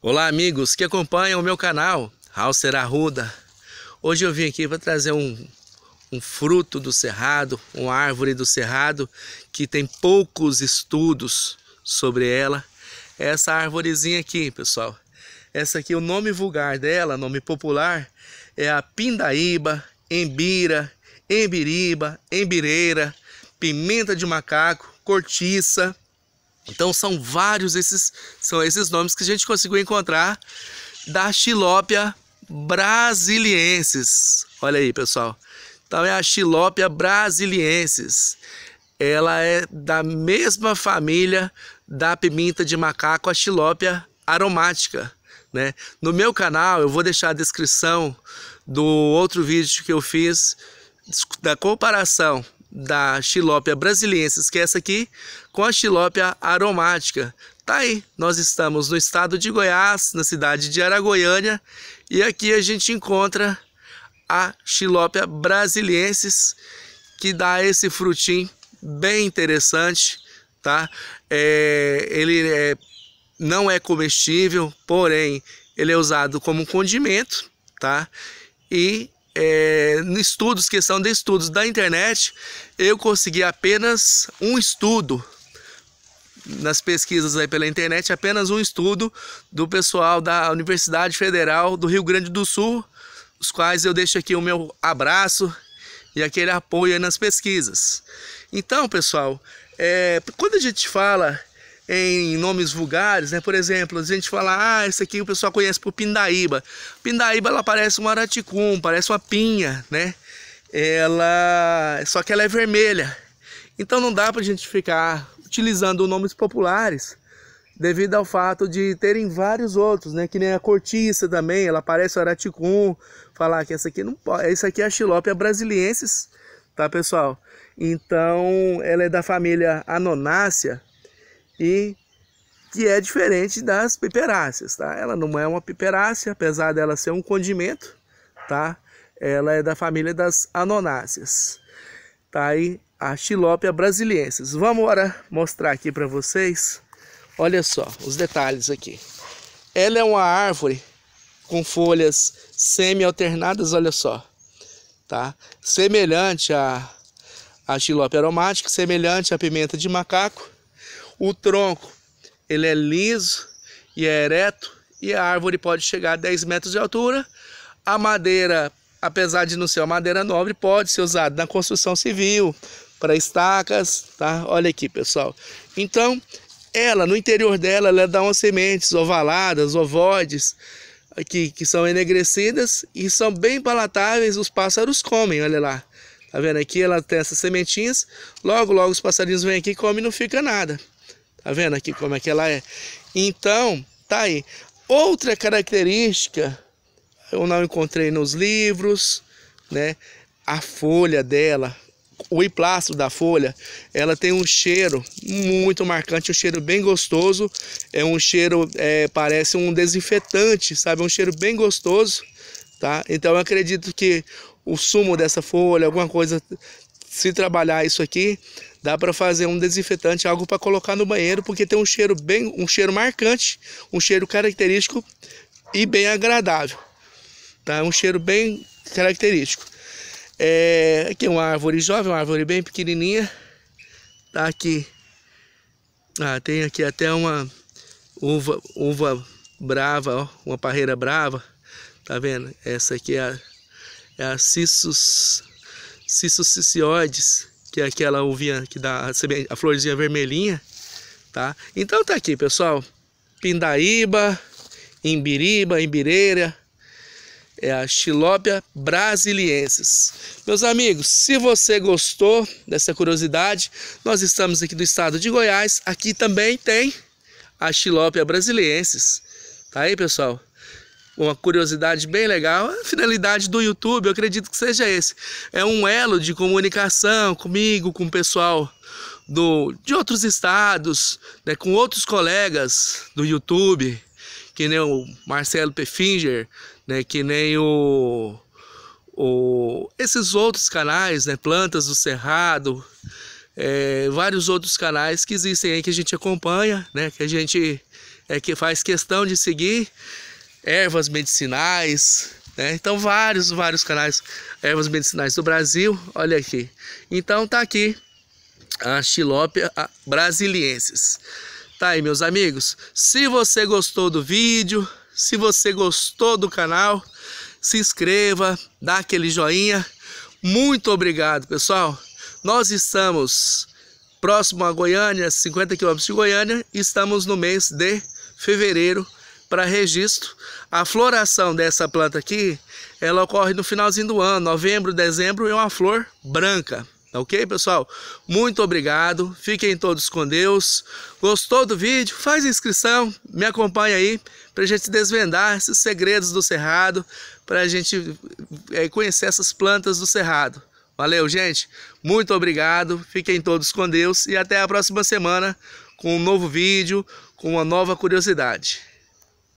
Olá amigos que acompanham o meu canal, Halser Arruda. Hoje eu vim aqui para trazer um, um fruto do cerrado, uma árvore do cerrado, que tem poucos estudos sobre ela. É essa árvorezinha aqui, pessoal. Essa aqui, o nome vulgar dela, nome popular, é a pindaíba, embira, embiriba, embireira, pimenta de macaco, cortiça, então são vários esses são esses nomes que a gente conseguiu encontrar da xilópia brasiliensis. Olha aí, pessoal. Então é a xilópia brasiliensis. Ela é da mesma família da pimenta de macaco, a xilópia aromática, né? No meu canal eu vou deixar a descrição do outro vídeo que eu fiz da comparação da xilópia brasiliensis, que é essa aqui, com a xilópia aromática. Tá aí, nós estamos no estado de Goiás, na cidade de Aragoiânia, e aqui a gente encontra a xilópia brasiliensis, que dá esse frutinho bem interessante, tá? É, ele é, não é comestível, porém ele é usado como condimento, tá? E é, estudos, questão de estudos da internet, eu consegui apenas um estudo nas pesquisas aí pela internet, apenas um estudo do pessoal da Universidade Federal do Rio Grande do Sul, os quais eu deixo aqui o meu abraço e aquele apoio nas pesquisas. Então, pessoal, é, quando a gente fala em nomes vulgares, né? Por exemplo, a gente fala, ah, esse aqui o pessoal conhece por pindaíba. Pindaíba, ela parece um araticum, parece uma pinha, né? Ela... Só que ela é vermelha. Então não dá para a gente ficar utilizando nomes populares devido ao fato de terem vários outros, né? Que nem a cortiça também, ela parece o araticum. Falar que essa aqui não pode, essa aqui é a xilópia brasiliensis, tá, pessoal? Então, ela é da família Anonácea e que é diferente das piperáceas, tá? Ela não é uma piperácea, apesar dela ser um condimento, tá? Ela é da família das anonáceas. Tá aí a Xilópia brasiliensis. Vamos agora mostrar aqui para vocês. Olha só os detalhes aqui. Ela é uma árvore com folhas semi-alternadas, olha só. Tá? Semelhante à, à xilópia aromática, semelhante à pimenta de macaco o tronco, ele é liso e é ereto e a árvore pode chegar a 10 metros de altura. A madeira, apesar de não ser uma madeira nobre, pode ser usada na construção civil, para estacas, tá? Olha aqui, pessoal. Então, ela, no interior dela, ela dá umas sementes ovaladas, ovoides, aqui, que são enegrecidas e são bem palatáveis, os pássaros comem, olha lá. Tá vendo aqui? Ela tem essas sementinhas. Logo, logo os passarinhos vêm aqui e comem e não fica nada. Tá vendo aqui como é que ela é? Então, tá aí. Outra característica, eu não encontrei nos livros, né? A folha dela, o emplastro da folha, ela tem um cheiro muito marcante, um cheiro bem gostoso. É um cheiro, é, parece um desinfetante, sabe? É um cheiro bem gostoso, tá? Então eu acredito que o sumo dessa folha, alguma coisa se trabalhar isso aqui, dá para fazer um desinfetante, algo para colocar no banheiro, porque tem um cheiro bem, um cheiro marcante, um cheiro característico e bem agradável. Tá? Um cheiro bem característico. É, aqui é uma árvore jovem, uma árvore bem pequenininha. Tá aqui. Ah, tem aqui até uma uva, uva brava, ó, uma parreira brava. Tá vendo? Essa aqui é a, é a Cissus Cissocicioides, que é aquela uvinha que dá a florzinha vermelhinha, tá? Então tá aqui, pessoal. Pindaíba, Imbiriba, Imbireira, é a Xilópia brasiliensis. Meus amigos, se você gostou dessa curiosidade, nós estamos aqui do estado de Goiás. Aqui também tem a Xilópia brasiliensis. Tá aí, pessoal? uma curiosidade bem legal. É a finalidade do YouTube, eu acredito que seja esse. É um elo de comunicação comigo, com o pessoal do, de outros estados, né, com outros colegas do YouTube, que nem o Marcelo Pefinger, né, que nem o, o esses outros canais, né, Plantas do Cerrado, é, vários outros canais que existem aí que a gente acompanha, né, que a gente é que faz questão de seguir ervas medicinais, né? Então vários, vários canais, ervas medicinais do Brasil, olha aqui. Então tá aqui a xilópia brasiliensis. Tá aí, meus amigos. Se você gostou do vídeo, se você gostou do canal, se inscreva, dá aquele joinha. Muito obrigado, pessoal. Nós estamos próximo a Goiânia, 50 quilômetros de Goiânia, e estamos no mês de fevereiro para registro. A floração dessa planta aqui, ela ocorre no finalzinho do ano, novembro, dezembro, é uma flor branca. Ok, pessoal? Muito obrigado. Fiquem todos com Deus. Gostou do vídeo? Faz inscrição, me acompanha aí para a gente desvendar esses segredos do cerrado, para a gente eh, conhecer essas plantas do cerrado. Valeu, gente. Muito obrigado. Fiquem todos com Deus e até a próxima semana com um novo vídeo, com uma nova curiosidade.